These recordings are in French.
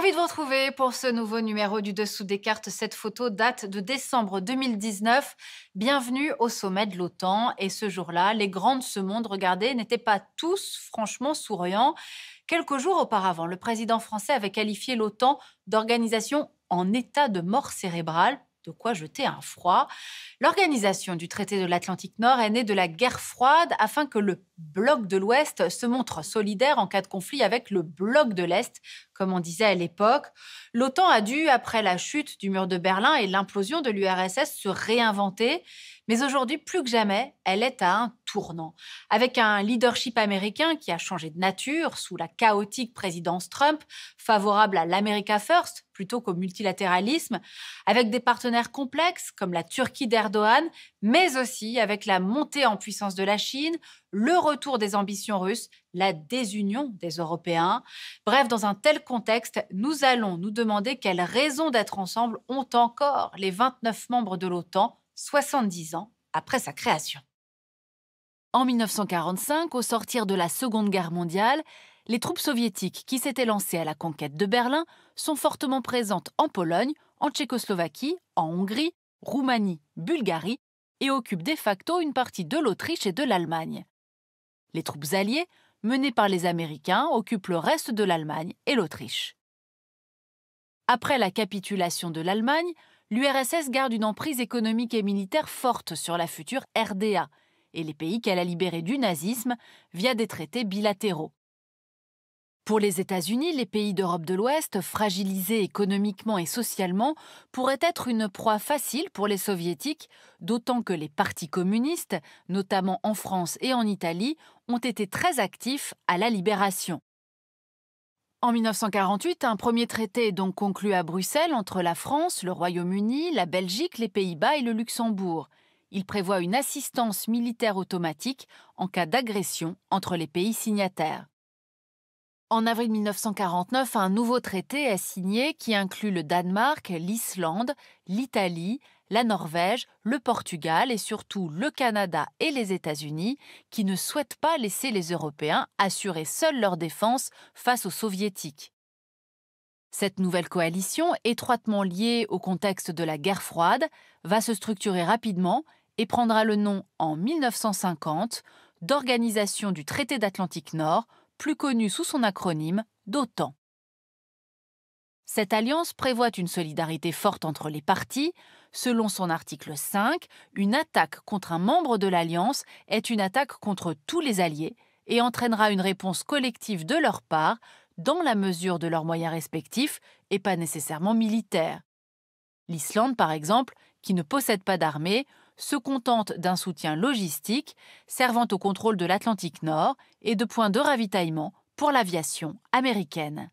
Ravi de vous retrouver pour ce nouveau numéro du Dessous des cartes. Cette photo date de décembre 2019. Bienvenue au sommet de l'OTAN. Et ce jour-là, les grandes de ce monde, regardez, n'étaient pas tous franchement souriants. Quelques jours auparavant, le président français avait qualifié l'OTAN d'organisation en état de mort cérébrale de quoi jeter un froid. L'organisation du traité de l'Atlantique Nord est née de la guerre froide afin que le bloc de l'Ouest se montre solidaire en cas de conflit avec le bloc de l'Est, comme on disait à l'époque. L'OTAN a dû, après la chute du mur de Berlin et l'implosion de l'URSS, se réinventer. Mais aujourd'hui, plus que jamais, elle est à un tournant. Avec un leadership américain qui a changé de nature sous la chaotique présidence Trump, favorable à l'America First plutôt qu'au multilatéralisme, avec des partenaires complexes comme la Turquie d'Erdogan, mais aussi avec la montée en puissance de la Chine, le retour des ambitions russes, la désunion des Européens. Bref, dans un tel contexte, nous allons nous demander quelles raisons d'être ensemble ont encore les 29 membres de l'OTAN 70 ans après sa création. En 1945, au sortir de la Seconde Guerre mondiale, les troupes soviétiques qui s'étaient lancées à la conquête de Berlin sont fortement présentes en Pologne, en Tchécoslovaquie, en Hongrie, Roumanie, Bulgarie et occupent de facto une partie de l'Autriche et de l'Allemagne. Les troupes alliées, menées par les Américains, occupent le reste de l'Allemagne et l'Autriche. Après la capitulation de l'Allemagne, l'URSS garde une emprise économique et militaire forte sur la future RDA et les pays qu'elle a libérés du nazisme via des traités bilatéraux. Pour les États-Unis, les pays d'Europe de l'Ouest, fragilisés économiquement et socialement, pourraient être une proie facile pour les soviétiques, d'autant que les partis communistes, notamment en France et en Italie, ont été très actifs à la libération. En 1948, un premier traité est donc conclu à Bruxelles entre la France, le Royaume-Uni, la Belgique, les Pays-Bas et le Luxembourg. Il prévoit une assistance militaire automatique en cas d'agression entre les pays signataires. En avril 1949, un nouveau traité est signé qui inclut le Danemark, l'Islande, l'Italie, la Norvège, le Portugal et surtout le Canada et les États-Unis, qui ne souhaitent pas laisser les Européens assurer seuls leur défense face aux Soviétiques. Cette nouvelle coalition, étroitement liée au contexte de la guerre froide, va se structurer rapidement et prendra le nom en 1950 d'Organisation du traité d'Atlantique Nord, plus connue sous son acronyme d'OTAN. Cette alliance prévoit une solidarité forte entre les partis. Selon son article 5, une attaque contre un membre de l'alliance est une attaque contre tous les alliés et entraînera une réponse collective de leur part dans la mesure de leurs moyens respectifs et pas nécessairement militaires. L'Islande, par exemple, qui ne possède pas d'armée, se contente d'un soutien logistique servant au contrôle de l'Atlantique Nord et de points de ravitaillement pour l'aviation américaine.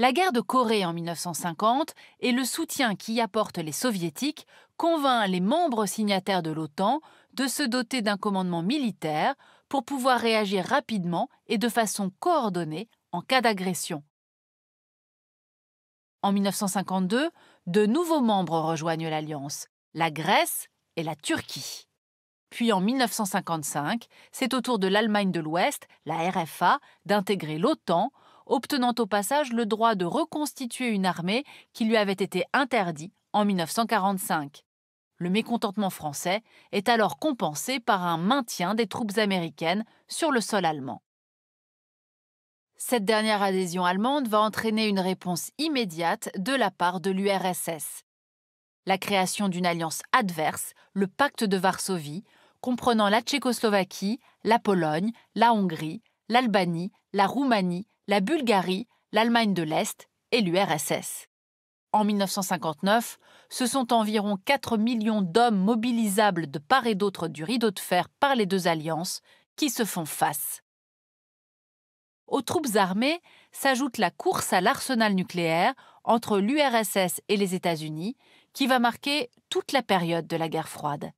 La guerre de Corée en 1950 et le soutien qu'y apportent les soviétiques convainc les membres signataires de l'OTAN de se doter d'un commandement militaire pour pouvoir réagir rapidement et de façon coordonnée en cas d'agression. En 1952, de nouveaux membres rejoignent l'Alliance, la Grèce et la Turquie. Puis en 1955, c'est au tour de l'Allemagne de l'Ouest, la RFA, d'intégrer l'OTAN obtenant au passage le droit de reconstituer une armée qui lui avait été interdite en 1945. Le mécontentement français est alors compensé par un maintien des troupes américaines sur le sol allemand. Cette dernière adhésion allemande va entraîner une réponse immédiate de la part de l'URSS. La création d'une alliance adverse, le pacte de Varsovie, comprenant la Tchécoslovaquie, la Pologne, la Hongrie, l'Albanie, la Roumanie, la Bulgarie, l'Allemagne de l'Est et l'URSS. En 1959, ce sont environ 4 millions d'hommes mobilisables de part et d'autre du rideau de fer par les deux alliances qui se font face. Aux troupes armées s'ajoute la course à l'arsenal nucléaire entre l'URSS et les États-Unis, qui va marquer toute la période de la guerre froide.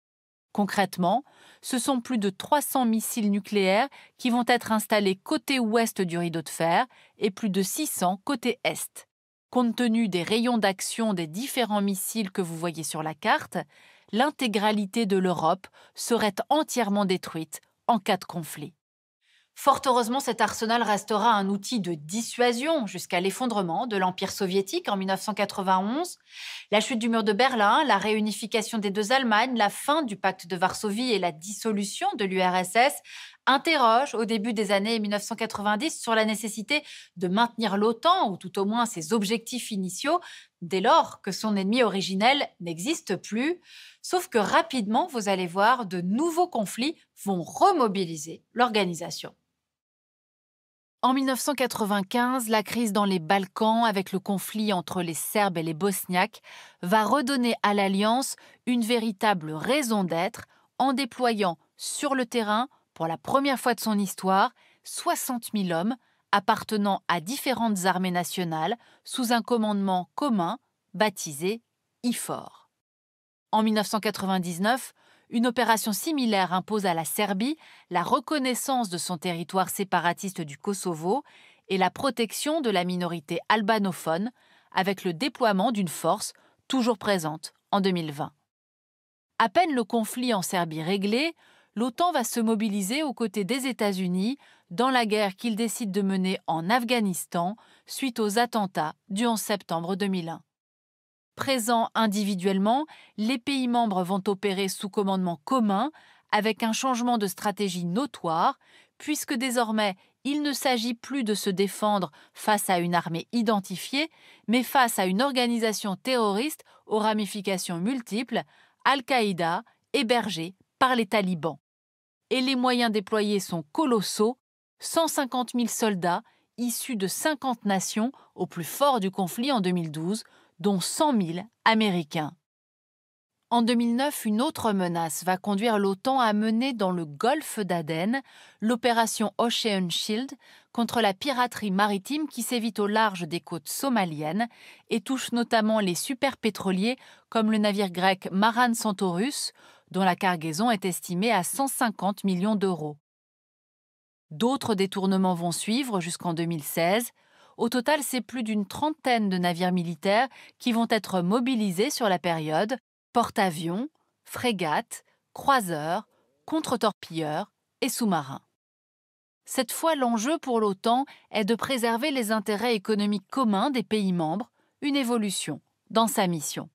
Concrètement, ce sont plus de 300 missiles nucléaires qui vont être installés côté ouest du rideau de fer et plus de 600 côté est. Compte tenu des rayons d'action des différents missiles que vous voyez sur la carte, l'intégralité de l'Europe serait entièrement détruite en cas de conflit. Fort heureusement, cet arsenal restera un outil de dissuasion jusqu'à l'effondrement de l'Empire soviétique en 1991, la chute du mur de Berlin, la réunification des deux Allemagnes, la fin du pacte de Varsovie et la dissolution de l'URSS interrogent au début des années 1990 sur la nécessité de maintenir l'OTAN, ou tout au moins ses objectifs initiaux, dès lors que son ennemi originel n'existe plus. Sauf que rapidement, vous allez voir, de nouveaux conflits vont remobiliser l'organisation. En 1995, la crise dans les Balkans, avec le conflit entre les Serbes et les Bosniaques, va redonner à l'Alliance une véritable raison d'être en déployant sur le terrain, pour la première fois de son histoire, 60 000 hommes appartenant à différentes armées nationales sous un commandement commun baptisé IFOR. En 1999, une opération similaire impose à la Serbie la reconnaissance de son territoire séparatiste du Kosovo et la protection de la minorité albanophone avec le déploiement d'une force toujours présente en 2020. À peine le conflit en Serbie réglé, l'OTAN va se mobiliser aux côtés des États-Unis dans la guerre qu'il décide de mener en Afghanistan suite aux attentats du 11 septembre 2001. Présents individuellement, les pays membres vont opérer sous commandement commun avec un changement de stratégie notoire, puisque désormais il ne s'agit plus de se défendre face à une armée identifiée, mais face à une organisation terroriste aux ramifications multiples, Al-Qaïda, hébergée par les talibans. Et les moyens déployés sont colossaux, 150 000 soldats issus de 50 nations au plus fort du conflit en 2012, dont 100 000 Américains. En 2009, une autre menace va conduire l'OTAN à mener dans le golfe d'Aden l'opération Ocean Shield contre la piraterie maritime qui sévit au large des côtes somaliennes et touche notamment les superpétroliers comme le navire grec Maran Centaurus, dont la cargaison est estimée à 150 millions d'euros. D'autres détournements vont suivre jusqu'en 2016, au total, c'est plus d'une trentaine de navires militaires qui vont être mobilisés sur la période porte-avions, frégates, croiseurs, contre-torpilleurs et sous-marins. Cette fois, l'enjeu pour l'OTAN est de préserver les intérêts économiques communs des pays membres, une évolution dans sa mission.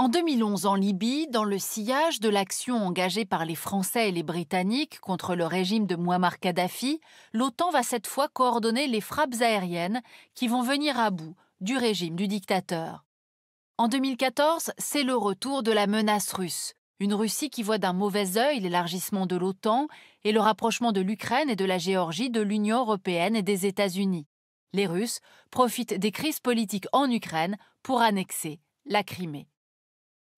En 2011, en Libye, dans le sillage de l'action engagée par les Français et les Britanniques contre le régime de Muammar Kadhafi, l'OTAN va cette fois coordonner les frappes aériennes qui vont venir à bout du régime du dictateur. En 2014, c'est le retour de la menace russe, une Russie qui voit d'un mauvais œil l'élargissement de l'OTAN et le rapprochement de l'Ukraine et de la Géorgie de l'Union européenne et des États-Unis. Les Russes profitent des crises politiques en Ukraine pour annexer la Crimée.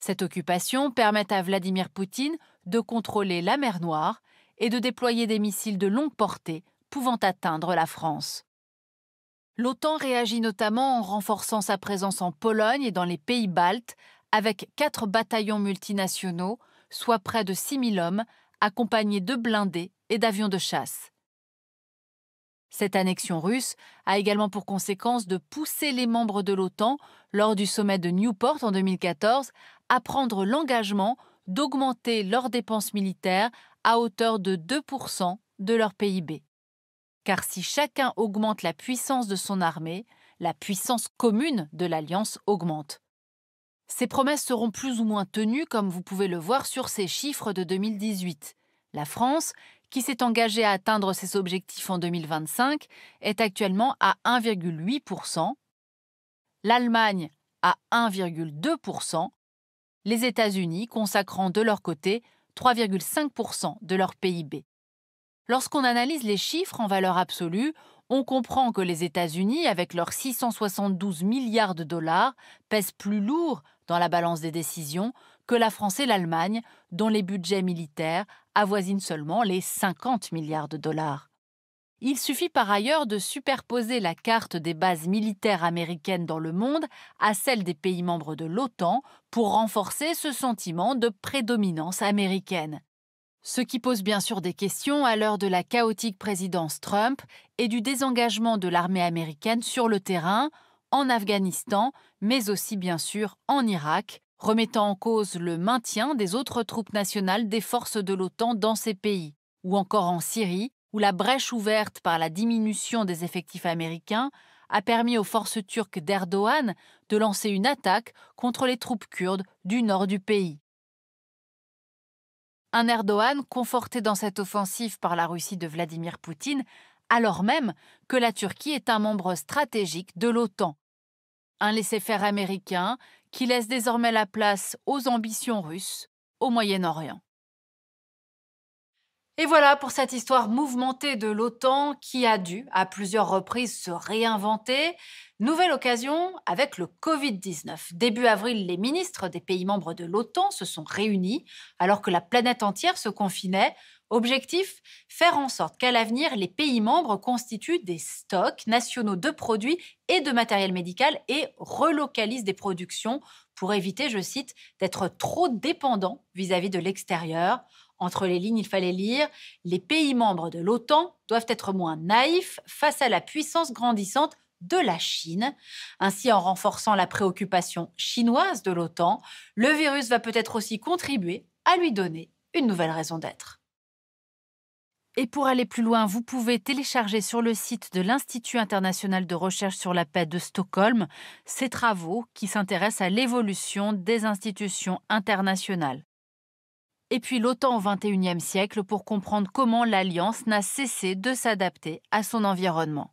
Cette occupation permet à Vladimir Poutine de contrôler la mer Noire et de déployer des missiles de longue portée pouvant atteindre la France. L'OTAN réagit notamment en renforçant sa présence en Pologne et dans les pays baltes avec quatre bataillons multinationaux, soit près de 6000 hommes, accompagnés de blindés et d'avions de chasse. Cette annexion russe a également pour conséquence de pousser les membres de l'OTAN, lors du sommet de Newport en 2014, à prendre l'engagement d'augmenter leurs dépenses militaires à hauteur de 2% de leur PIB. Car si chacun augmente la puissance de son armée, la puissance commune de l'Alliance augmente. Ces promesses seront plus ou moins tenues, comme vous pouvez le voir sur ces chiffres de 2018. La France, qui s'est engagé à atteindre ses objectifs en 2025, est actuellement à 1,8%, l'Allemagne à 1,2%, les États-Unis consacrant de leur côté 3,5% de leur PIB. Lorsqu'on analyse les chiffres en valeur absolue, on comprend que les États-Unis, avec leurs 672 milliards de dollars, pèsent plus lourd dans la balance des décisions que la France et l'Allemagne, dont les budgets militaires avoisine seulement les 50 milliards de dollars. Il suffit par ailleurs de superposer la carte des bases militaires américaines dans le monde à celle des pays membres de l'OTAN pour renforcer ce sentiment de prédominance américaine. Ce qui pose bien sûr des questions à l'heure de la chaotique présidence Trump et du désengagement de l'armée américaine sur le terrain, en Afghanistan, mais aussi bien sûr en Irak, remettant en cause le maintien des autres troupes nationales des forces de l'OTAN dans ces pays, ou encore en Syrie, où la brèche ouverte par la diminution des effectifs américains a permis aux forces turques d'Erdogan de lancer une attaque contre les troupes kurdes du nord du pays. Un Erdogan conforté dans cette offensive par la Russie de Vladimir Poutine, alors même que la Turquie est un membre stratégique de l'OTAN un laisser-faire américain qui laisse désormais la place aux ambitions russes au Moyen-Orient. Et voilà pour cette histoire mouvementée de l'OTAN qui a dû à plusieurs reprises se réinventer. Nouvelle occasion avec le Covid-19. Début avril, les ministres des pays membres de l'OTAN se sont réunis alors que la planète entière se confinait Objectif Faire en sorte qu'à l'avenir, les pays membres constituent des stocks nationaux de produits et de matériel médical et relocalisent des productions pour éviter, je cite, d'être trop dépendants vis-à-vis de l'extérieur. Entre les lignes, il fallait lire Les pays membres de l'OTAN doivent être moins naïfs face à la puissance grandissante de la Chine. Ainsi, en renforçant la préoccupation chinoise de l'OTAN, le virus va peut-être aussi contribuer à lui donner une nouvelle raison d'être. Et pour aller plus loin, vous pouvez télécharger sur le site de l'Institut international de recherche sur la paix de Stockholm ses travaux qui s'intéressent à l'évolution des institutions internationales. Et puis l'OTAN au XXIe siècle pour comprendre comment l'Alliance n'a cessé de s'adapter à son environnement.